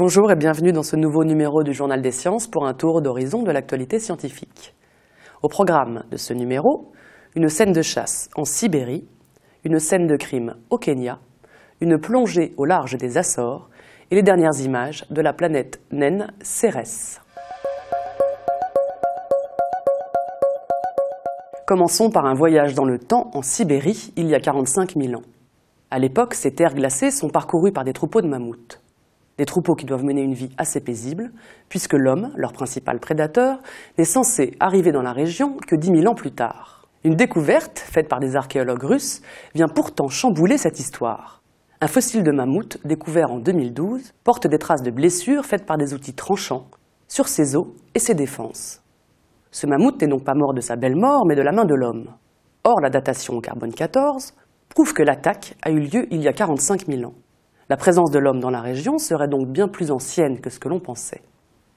Bonjour et bienvenue dans ce nouveau numéro du Journal des sciences pour un tour d'horizon de l'actualité scientifique. Au programme de ce numéro, une scène de chasse en Sibérie, une scène de crime au Kenya, une plongée au large des Açores et les dernières images de la planète naine Cérès. Commençons par un voyage dans le temps en Sibérie il y a 45 000 ans. À l'époque, ces terres glacées sont parcourues par des troupeaux de mammouths. Des troupeaux qui doivent mener une vie assez paisible, puisque l'homme, leur principal prédateur, n'est censé arriver dans la région que dix mille ans plus tard. Une découverte, faite par des archéologues russes, vient pourtant chambouler cette histoire. Un fossile de mammouth, découvert en 2012, porte des traces de blessures faites par des outils tranchants sur ses os et ses défenses. Ce mammouth n'est donc pas mort de sa belle mort, mais de la main de l'homme. Or, la datation au carbone 14 prouve que l'attaque a eu lieu il y a 45 000 ans. La présence de l'homme dans la région serait donc bien plus ancienne que ce que l'on pensait.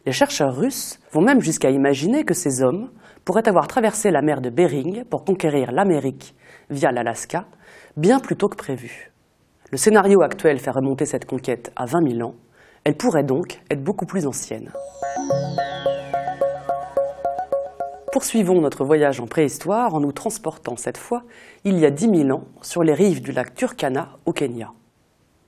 Les chercheurs russes vont même jusqu'à imaginer que ces hommes pourraient avoir traversé la mer de Bering pour conquérir l'Amérique via l'Alaska bien plus tôt que prévu. Le scénario actuel fait remonter cette conquête à 20 000 ans. Elle pourrait donc être beaucoup plus ancienne. Poursuivons notre voyage en préhistoire en nous transportant cette fois il y a 10 000 ans sur les rives du lac Turkana au Kenya.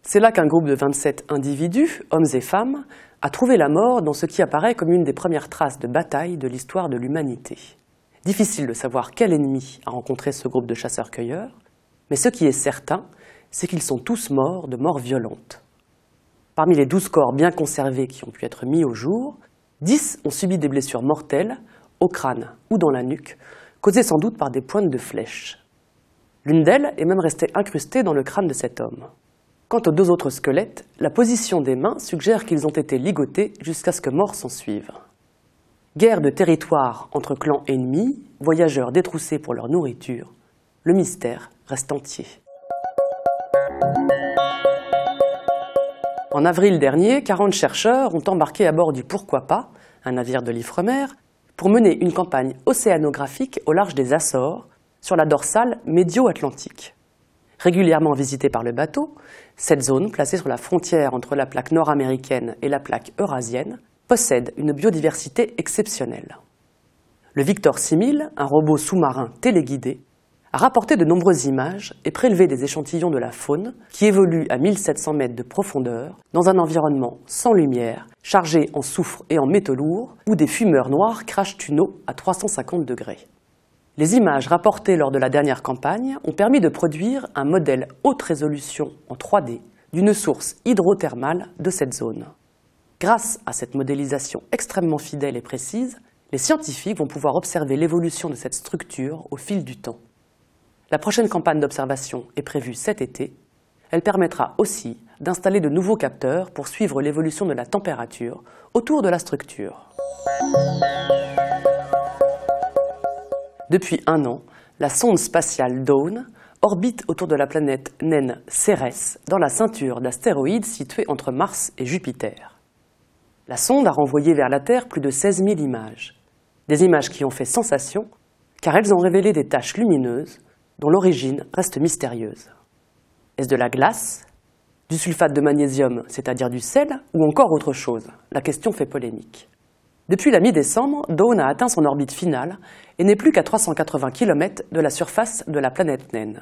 C'est là qu'un groupe de 27 individus, hommes et femmes, a trouvé la mort dans ce qui apparaît comme une des premières traces de bataille de l'histoire de l'humanité. Difficile de savoir quel ennemi a rencontré ce groupe de chasseurs-cueilleurs, mais ce qui est certain, c'est qu'ils sont tous morts de morts violentes. Parmi les 12 corps bien conservés qui ont pu être mis au jour, 10 ont subi des blessures mortelles, au crâne ou dans la nuque, causées sans doute par des pointes de flèches. L'une d'elles est même restée incrustée dans le crâne de cet homme. Quant aux deux autres squelettes, la position des mains suggère qu'ils ont été ligotés jusqu'à ce que mort s'en suive. Guerre de territoire entre clans ennemis, voyageurs détroussés pour leur nourriture, le mystère reste entier. En avril dernier, 40 chercheurs ont embarqué à bord du Pourquoi pas, un navire de l'Ifremer, pour mener une campagne océanographique au large des Açores, sur la dorsale médio-atlantique. Régulièrement visitée par le bateau, cette zone, placée sur la frontière entre la plaque nord-américaine et la plaque eurasienne, possède une biodiversité exceptionnelle. Le Victor 6000, un robot sous-marin téléguidé, a rapporté de nombreuses images et prélevé des échantillons de la faune qui évolue à 1700 mètres de profondeur dans un environnement sans lumière, chargé en soufre et en métaux lourds, où des fumeurs noirs crachent une eau à 350 degrés. Les images rapportées lors de la dernière campagne ont permis de produire un modèle haute résolution en 3D d'une source hydrothermale de cette zone. Grâce à cette modélisation extrêmement fidèle et précise, les scientifiques vont pouvoir observer l'évolution de cette structure au fil du temps. La prochaine campagne d'observation est prévue cet été. Elle permettra aussi d'installer de nouveaux capteurs pour suivre l'évolution de la température autour de la structure. Depuis un an, la sonde spatiale Dawn orbite autour de la planète naine Cérès dans la ceinture d'astéroïdes située entre Mars et Jupiter. La sonde a renvoyé vers la Terre plus de 16 000 images. Des images qui ont fait sensation, car elles ont révélé des taches lumineuses dont l'origine reste mystérieuse. Est-ce de la glace Du sulfate de magnésium, c'est-à-dire du sel, ou encore autre chose La question fait polémique. Depuis la mi-décembre, Dawn a atteint son orbite finale et n'est plus qu'à 380 km de la surface de la planète naine.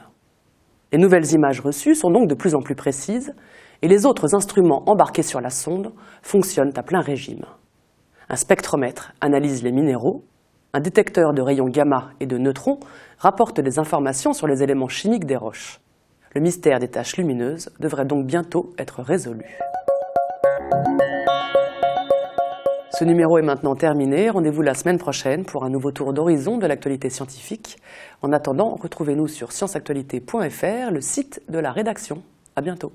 Les nouvelles images reçues sont donc de plus en plus précises et les autres instruments embarqués sur la sonde fonctionnent à plein régime. Un spectromètre analyse les minéraux, un détecteur de rayons gamma et de neutrons rapporte des informations sur les éléments chimiques des roches. Le mystère des taches lumineuses devrait donc bientôt être résolu. Ce numéro est maintenant terminé. Rendez-vous la semaine prochaine pour un nouveau tour d'horizon de l'actualité scientifique. En attendant, retrouvez-nous sur scienceactualité.fr, le site de la rédaction. À bientôt.